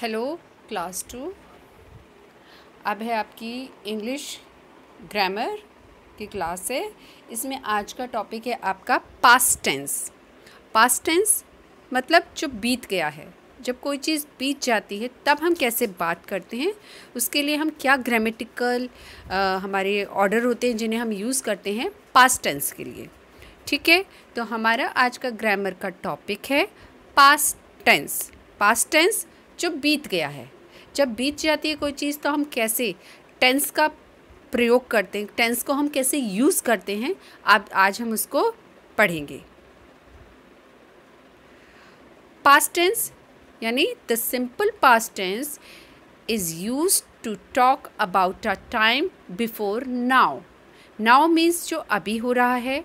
Hello class to अब है आपकी इंग्लिश ग्रामर की क्लास है इसमें आज का टॉपिक है आपका पास्ट टेंस पास्ट टेंस मतलब जो बीत गया है जब कोई चीज़ बीत जाती है तब हम कैसे बात करते हैं उसके लिए हम क्या ग्रामेटिकल हमारे ऑर्डर होते हैं जिन्हें हम यूज़ करते हैं पास्ट टेंस के लिए ठीक है तो हमारा आज का ग्रामर का टॉपिक है पास्ट टेंस पास्ट टेंस जो बीत गया है जब बीत जाती है कोई चीज़ तो हम कैसे टेंस का प्रयोग करते हैं टेंस को हम कैसे यूज़ करते हैं आप आज हम उसको पढ़ेंगे पास्ट टेंस यानी the simple past tense is used to talk about a time before now now means जो अभी हो रहा है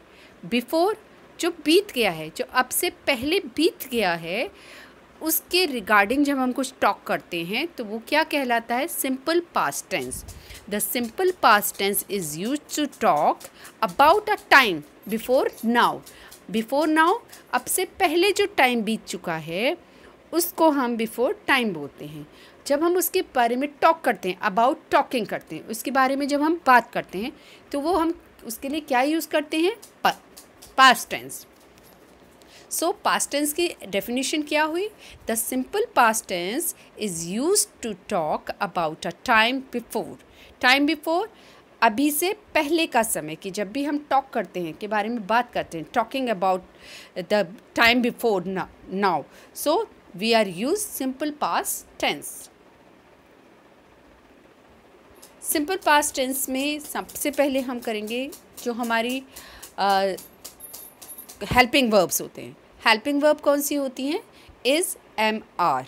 बिफोर जो बीत गया है जो अब से पहले बीत गया है उसके रिगार्डिंग जब हम कुछ टॉक करते हैं तो वो क्या कहलाता है simple past tense the simple past tense is used to talk about a time before now before now अब से पहले जो टाइम बीत चुका है उसको हम बिफोर टाइम बोलते हैं जब हम उसके बारे में टॉक करते हैं अबाउट टॉकिंग करते हैं उसके बारे में जब हम बात करते हैं तो वो हम उसके लिए क्या यूज़ करते हैं past tense so past tense की डेफिनेशन क्या हुई the simple past tense is used to talk about a time before time before अभी से पहले का समय कि जब भी हम टॉक करते हैं के बारे में बात करते हैं talking about the time before now so we are use simple past tense simple past tense में सबसे पहले हम करेंगे जो हमारी हेल्पिंग वर्ब्स होते हैं हेल्पिंग वर्ब कौन सी होती हैं is am are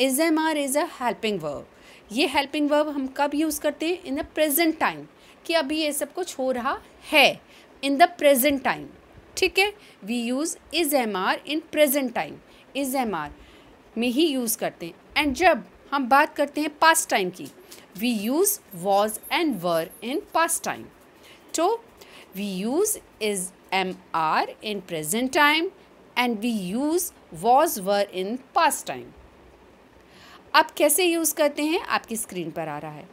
is am are is a helping verb ये हेल्पिंग वर्ब हम कब यूज़ करते हैं इन द प्रेजेंट टाइम कि अभी ये सब कुछ हो रहा है इन द प्रेजेंट टाइम ठीक है we use is am are in present time is am are में ही यूज़ करते हैं एंड जब हम बात करते हैं पास्ट टाइम की we use was and were in past time तो We use is am are in present time and we use was were in past time. आप कैसे यूज़ करते हैं आपकी स्क्रीन पर आ रहा है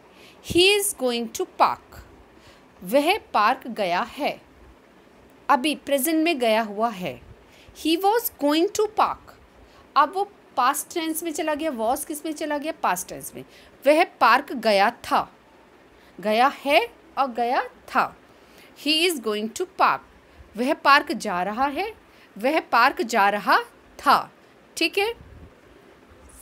he is going to park वह पार्क गया है अभी प्रेजेंट में गया हुआ है he was going to park अब वो पास्ट टेंस में चला गया वॉज किस में चला गया पास्ट टेंस में वह पार्क गया था गया है और गया था he is going to park वह पार्क जा रहा है वह पार्क जा रहा था ठीक है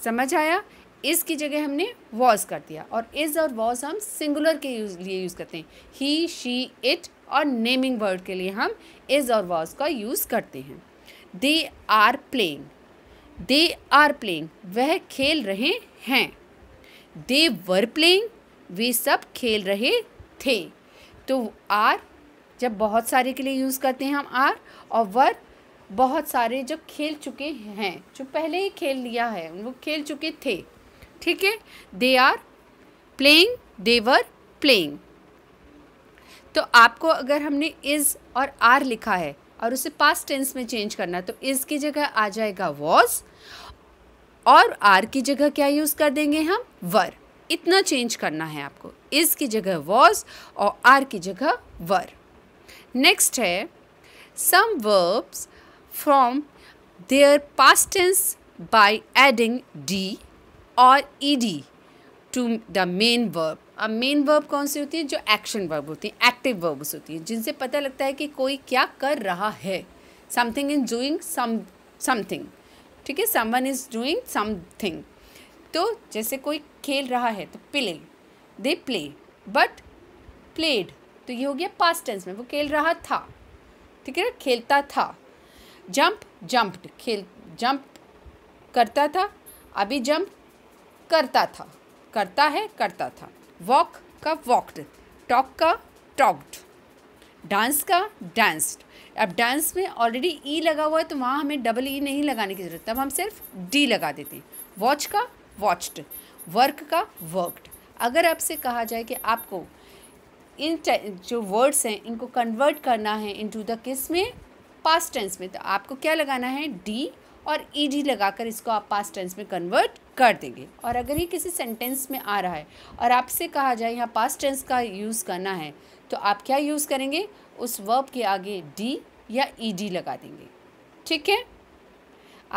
समझ आया इसकी की जगह हमने वॉज कर दिया और इज़ और वॉज हम सिंगुलर के यूज लिए यूज़ करते हैं ही शी इट और नेमिंग वर्ड के लिए हम इज़ और वॉज का यूज़ करते हैं they are playing they are playing वह खेल रहे हैं दे वर प्लेइंग वे सब खेल रहे थे तो आर जब बहुत सारे के लिए यूज़ करते हैं हम आर और वर बहुत सारे जब खेल चुके हैं जो पहले ही खेल लिया है वो खेल चुके थे ठीक है they are playing they were playing तो आपको अगर हमने इज़ और आर लिखा है और उसे पास्ट टेंस में चेंज करना तो इज़ की जगह आ जाएगा वॉज और आर की जगह क्या यूज़ कर देंगे हम वर इतना चेंज करना है आपको इज़ की जगह वॉज और आर की जगह वर नेक्स्ट है some verbs from their past tense adding D or E D to the main verb अब मेन वर्ब कौन सी होती है जो एक्शन वर्ब होती है एक्टिव वर्ब्स होती हैं जिनसे पता लगता है कि कोई क्या कर रहा है something is doing some something ठीक है someone is doing something तो जैसे कोई खेल रहा है तो play they play but played तो ये हो गया पास टेंस में वो खेल रहा था ठीक है खेलता था जंप जंप्ड खेल जंप करता था अभी जंप करता था करता है करता था वॉक का वॉक्ड टॉक का टॉक्ड डांस का डांस्ड अब डांस में ऑलरेडी ई e लगा हुआ है तो वहाँ हमें डबल ई e नहीं लगाने की ज़रूरत तब हम सिर्फ डी लगा देते हैं वॉच का वॉच्ड वर्क का वर्कड अगर आपसे कहा जाए कि आपको इन जो वर्ड्स हैं इनको कन्वर्ट करना है इनटू द किस में पास्ट टेंस में तो आपको क्या लगाना है डी और ई डी लगाकर इसको आप पास्ट टेंस में कन्वर्ट कर देंगे और अगर ये किसी सेंटेंस में आ रहा है और आपसे कहा जाए यहाँ पास्ट टेंस का यूज़ करना है तो आप क्या यूज़ करेंगे उस वर्ब के आगे डी या ई डी लगा देंगे ठीक है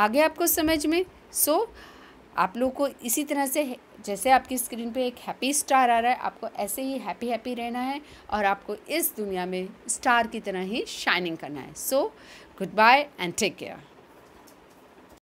आगे आपको समझ में सो so, आप लोग को इसी तरह से जैसे आपकी स्क्रीन पे एक हैप्पी स्टार आ रहा है आपको ऐसे ही हैप्पी हैप्पी रहना है और आपको इस दुनिया में स्टार की तरह ही शाइनिंग करना है so goodbye and take care